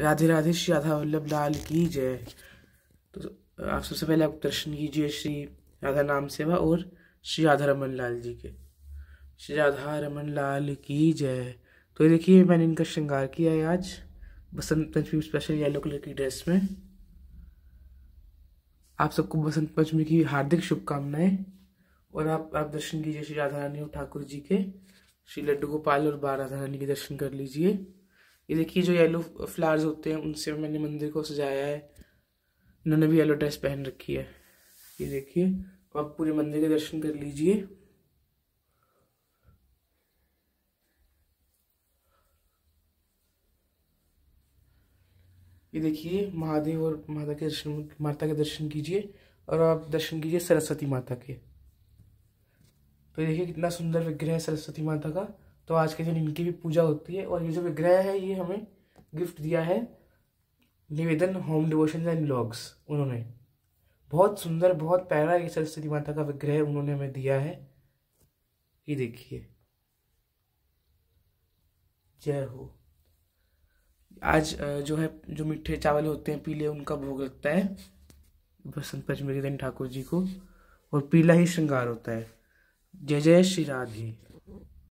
राधे राधे श्री राधा वल्लभ लाल की जय तो आप सबसे पहले आप दर्शन कीजिए श्री राधा नाम सेवा और श्री राधा रमन लाल जी के श्री राधा रमन लाल की जय तो ये देखिए मैंने इनका श्रृंगार किया है आज Basant Panchami special yellow colour की ड्रेस में आप सबको बसंत पंचमी की हार्दिक शुभकामनाएं और आप आप दर्शन कीजिए श्री राधा रानी और ठाकुर जी के श्री लड्डू गोपाल और बार राधा रानी के दर्शन कर लीजिए ये देखिए जो येलो फ्लावर्स होते हैं उनसे मैंने मंदिर को सजाया है इन्होंने भी येलो ड्रेस पहन रखी है ये देखिए आप पूरे मंदिर के दर्शन कर लीजिए ये देखिए महादेव और माता के दर्शन माता के दर्शन कीजिए और आप दर्शन कीजिए सरस्वती माता के तो देखिए कितना सुंदर विग्रह है सरस्वती माता का तो आज के दिन इनकी भी पूजा होती है और ये जो विग्रह है ये हमें गिफ्ट दिया है निवेदन होम डिवोशन एंड ब्लॉग्स उन्होंने बहुत सुंदर बहुत प्यारा ये सरस्वती माता का विग्रह उन्होंने हमें दिया है ये देखिए जय हो आज जो है जो मीठे चावल होते हैं पीले उनका भोग लगता है बसंत पंचमी के दिन ठाकुर जी को और पीला ही श्रृंगार होता है जय जय श्री राधे